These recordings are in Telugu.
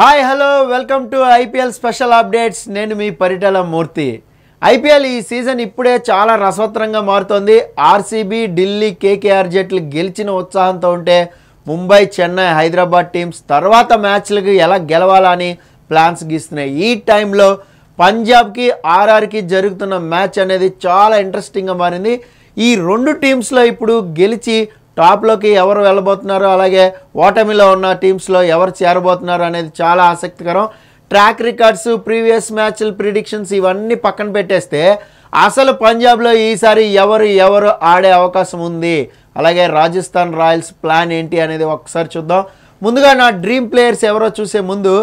hi hello welcome to IPL special updates నేను మీ పరిటల మూర్తి ఐపీఎల్ ఈ సీజన్ ఇప్పుడే చాలా రసవత్రంగా మారుతోంది ఆర్సీబీ ఢిల్లీ కేకేఆర్ జట్లు గెలిచిన ఉత్సాహంతో ఉంటే ముంబై చెన్నై హైదరాబాద్ టీమ్స్ తర్వాత మ్యాచ్లకు ఎలా గెలవాలని ప్లాన్స్ గీస్తున్నాయి ఈ టైంలో పంజాబ్కి ఆర్ఆర్కి జరుగుతున్న మ్యాచ్ అనేది చాలా ఇంట్రెస్టింగ్గా మారింది ఈ రెండు టీమ్స్లో ఇప్పుడు గెలిచి టాప్లోకి ఎవరు వెళ్ళబోతున్నారో అలాగే ఓటమిలో ఉన్న టీమ్స్లో ఎవరు చేరబోతున్నారో అనేది చాలా ఆసక్తికరం ట్రాక్ రికార్డ్స్ ప్రీవియస్ మ్యాచ్లు ప్రిడిక్షన్స్ ఇవన్నీ పక్కన పెట్టేస్తే అసలు పంజాబ్లో ఈసారి ఎవరు ఎవరు ఆడే అవకాశం ఉంది అలాగే రాజస్థాన్ రాయల్స్ ప్లాన్ ఏంటి అనేది ఒక్కసారి చూద్దాం ముందుగా నా డ్రీమ్ ప్లేయర్స్ ఎవరో చూసే ముందు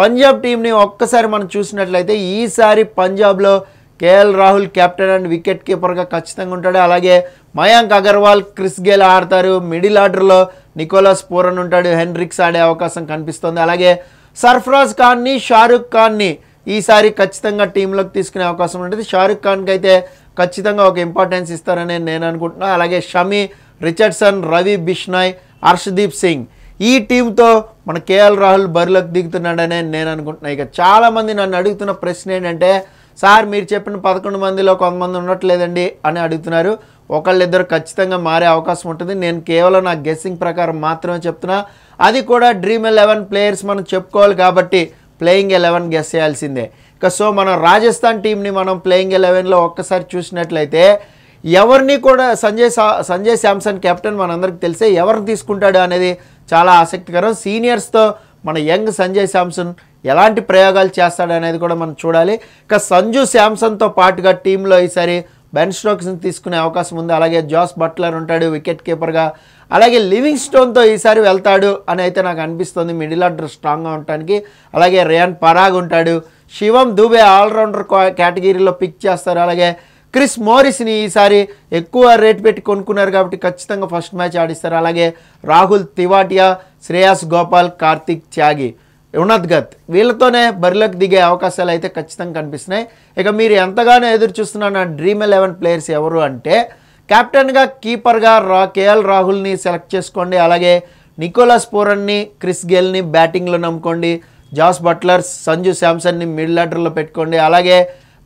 పంజాబ్ టీంని ఒక్కసారి మనం చూసినట్లయితే ఈసారి పంజాబ్లో KL Rahul captain and wicket కీపర్గా ఖచ్చితంగా ఉంటాడు అలాగే మయాంక్ అగర్వాల్ క్రిస్ గేల్ ఆడతారు మిడిల్ ఆర్డర్లో నికోలస్ పూరన్ ఉంటాడు హెన్రిక్స్ ఆడే అవకాశం కనిపిస్తుంది అలాగే సర్ఫరాజ్ ఖాన్ని షారుఖ్ ఖాన్ని ఈసారి ఖచ్చితంగా టీంలోకి తీసుకునే అవకాశం ఉంటుంది షారుఖ్ ఖాన్కి అయితే ఖచ్చితంగా ఒక ఇంపార్టెన్స్ ఇస్తారని నేను అనుకుంటున్నాను అలాగే షమి రిచర్డ్సన్ రవి బిష్నాయ్ హర్షదీప్ సింగ్ ఈ టీంతో మన కేఎల్ రాహుల్ బరిలోకి దిగుతున్నాడనే నేను అనుకుంటున్నాను ఇక చాలామంది నన్ను అడుగుతున్న ప్రశ్న ఏంటంటే సార్ మీరు చెప్పిన పదకొండు మందిలో కొంతమంది ఉండట్లేదండి అని అడుగుతున్నారు ఒకళ్ళిద్దరు ఖచ్చితంగా మారే అవకాశం ఉంటుంది నేను కేవలం నా గెస్సింగ్ ప్రకారం మాత్రమే చెప్తున్నా అది కూడా డ్రీమ్ ఎలెవెన్ ప్లేయర్స్ మనం చెప్పుకోవాలి కాబట్టి ప్లేయింగ్ ఎలెవెన్ గెస్ చేయాల్సిందే ఇక సో మనం రాజస్థాన్ టీంని మనం ప్లేయింగ్ ఎలెవెన్లో ఒక్కసారి చూసినట్లయితే ఎవరిని కూడా సంజయ్ సంజయ్ శాంసన్ కెప్టెన్ మనందరికి తెలిసే ఎవరిని తీసుకుంటాడు అనేది చాలా ఆసక్తికరం సీనియర్స్తో మన యంగ్ సంజయ్ శాంసన్ ఎలాంటి ప్రయోగాలు చేస్తాడు అనేది కూడా మనం చూడాలి ఇక సంజు శాంసన్తో పాటుగా టీంలో ఈసారి బెన్ స్టోక్స్ని తీసుకునే అవకాశం ఉంది అలాగే జాస్ బట్లర్ ఉంటాడు వికెట్ కీపర్గా అలాగే లివింగ్ స్టోన్తో ఈసారి వెళ్తాడు అని అయితే నాకు అనిపిస్తుంది మిడిల్ ఆర్డర్ స్ట్రాంగ్గా ఉండటానికి అలాగే రేయాన్ పరాగ్ ఉంటాడు శివం దుబే ఆల్రౌండర్ కేటగిరీలో పిక్ చేస్తారు అలాగే క్రిస్ మోరిస్ని ఈసారి ఎక్కువ రేట్ పెట్టి కొనుక్కున్నారు కాబట్టి ఖచ్చితంగా ఫస్ట్ మ్యాచ్ ఆడిస్తారు అలాగే రాహుల్ తివాటియా శ్రేయాస్ గోపాల్ కార్తిక్ త్యాగి గత్ వీళ్ళతోనే బరిలోకి దిగే అవకాశాలు అయితే ఖచ్చితంగా కనిపిస్తున్నాయి ఇక మీరు ఎంతగానో ఎదురు చూస్తున్న నా డ్రీమ్ ఎలెవెన్ ప్లేయర్స్ ఎవరు అంటే కెప్టెన్గా కీపర్గా రా కేఎల్ రాహుల్ని సెలెక్ట్ చేసుకోండి అలాగే నికోలస్ పూరన్ని క్రిస్ గెల్ని బ్యాటింగ్లో నమ్ముకోండి జాస్ బట్లర్ సంజు శాంసన్ని మిడిల్ ఆర్డర్లో పెట్టుకోండి అలాగే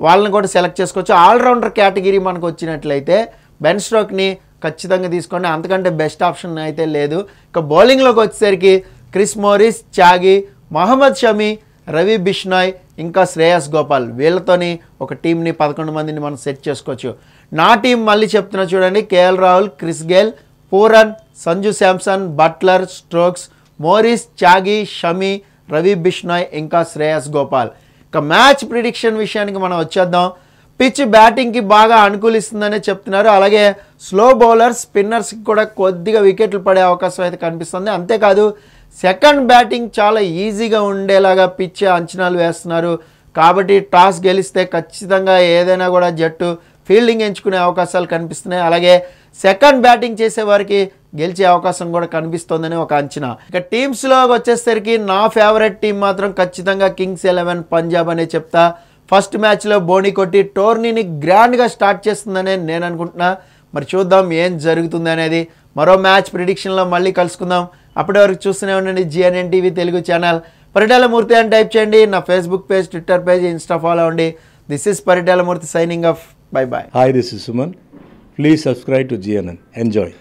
వాళ్ళని కూడా సెలెక్ట్ చేసుకోవచ్చు ఆల్రౌండర్ కేటగిరీ మనకు వచ్చినట్లయితే బెన్ స్ట్రోక్ని ఖచ్చితంగా తీసుకోండి అంతకంటే బెస్ట్ ఆప్షన్ అయితే లేదు ఇక బౌలింగ్లోకి వచ్చేసరికి క్రిస్ మోరిస్ త్యాగి మహమ్మద్ షమీ రవి బిష్నాయ్ ఇంకా శ్రేయస్ గోపాల్ వీళ్ళతోని ఒక టీంని పదకొండు మందిని మనం సెట్ చేసుకోవచ్చు నా టీం మళ్ళీ చెప్తున్నా చూడండి KL Rahul Chris Gayle Pooran Sanju Samson Buttler Stokes Morris Tyagi Shami Ravi Bishnoi ఇంకా శ్రేయస్ గోపాల్ ఇక మ్యాచ్ ప్రిడిక్షన్ విషయానికి మనం వచ్చేద్దాం పిచ్ బ్యాటింగ్కి బాగా అనుకూలిస్తుందనే చెప్తున్నారు అలాగే స్లో బౌలర్స్ స్పిన్నర్స్కి కూడా కొద్దిగా వికెట్లు పడే అవకాశం అయితే కనిపిస్తుంది అంతేకాదు సెకండ్ బ్యాటింగ్ చాలా ఈజీగా ఉండేలాగా పిచ్ అంచనాలు వేస్తున్నారు కాబట్టి టాస్ గెలిస్తే ఖచ్చితంగా ఏదైనా కూడా జట్టు ఫీల్డింగ్ ఎంచుకునే అవకాశాలు కనిపిస్తున్నాయి అలాగే సెకండ్ బ్యాటింగ్ చేసేవారికి గెలిచే అవకాశం కూడా కనిపిస్తోందని ఒక అంచనా ఇక టీమ్స్లో వచ్చేసరికి నా ఫేవరెట్ టీం మాత్రం ఖచ్చితంగా కింగ్స్ ఎలెవెన్ పంజాబ్ అనే చెప్తా ఫస్ట్ మ్యాచ్లో బోని కొట్టి టోర్నీని గ్రాండ్గా స్టార్ట్ చేస్తుందని నేను అనుకుంటున్నా మరి చూద్దాం ఏం జరుగుతుంది అనేది మరో మ్యాచ్ ప్రిడిక్షన్లో మళ్ళీ కలుసుకుందాం అప్పటి వరకు చూస్తూనే ఉండండి GNN TV Telugu channel Paritala Murthy అని టైప్ చేయండి నా Facebook page Twitter page Insta follow అవ్వండి this is Paritala Murthy signing off bye bye hi this is Suman please subscribe to GNN enjoy